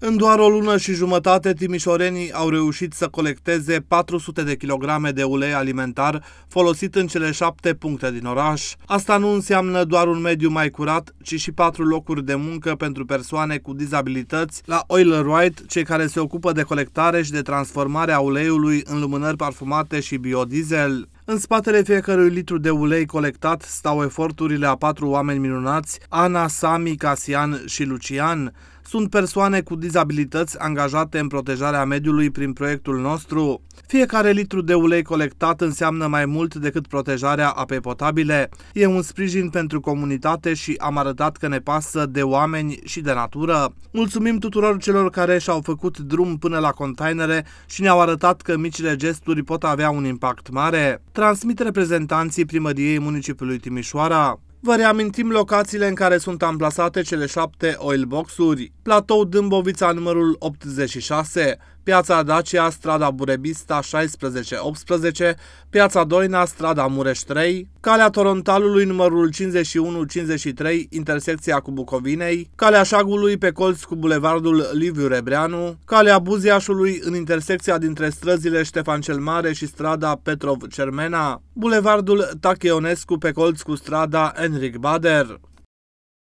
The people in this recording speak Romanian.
În doar o lună și jumătate, timișorenii au reușit să colecteze 400 de kilograme de ulei alimentar folosit în cele șapte puncte din oraș. Asta nu înseamnă doar un mediu mai curat, ci și patru locuri de muncă pentru persoane cu dizabilități la Oil White, cei care se ocupă de colectare și de transformarea uleiului în lumânări parfumate și biodiesel. În spatele fiecărui litru de ulei colectat stau eforturile a patru oameni minunați, Ana, Sami, Casian și Lucian, sunt persoane cu dizabilități angajate în protejarea mediului prin proiectul nostru. Fiecare litru de ulei colectat înseamnă mai mult decât protejarea apei potabile. E un sprijin pentru comunitate și am arătat că ne pasă de oameni și de natură. Mulțumim tuturor celor care și-au făcut drum până la containere și ne-au arătat că micile gesturi pot avea un impact mare. Transmit reprezentanții primăriei municipiului Timișoara. Vă reamintim locațiile în care sunt amplasate cele șapte oilbox-uri. Platou Dâmbovița numărul 86, Piața Dacia, strada Burebista 16-18, Piața Doina, strada Mureș 3, Calea Torontalului numărul 51-53, intersecția cu Bucovinei, Calea Șagului pe colț cu Bulevardul Liviu Rebreanu, Calea Buziașului în intersecția dintre străzile Ștefan cel Mare și strada Petrov Cermena, Bulevardul Tacheonescu pe colț cu strada Enric Bader.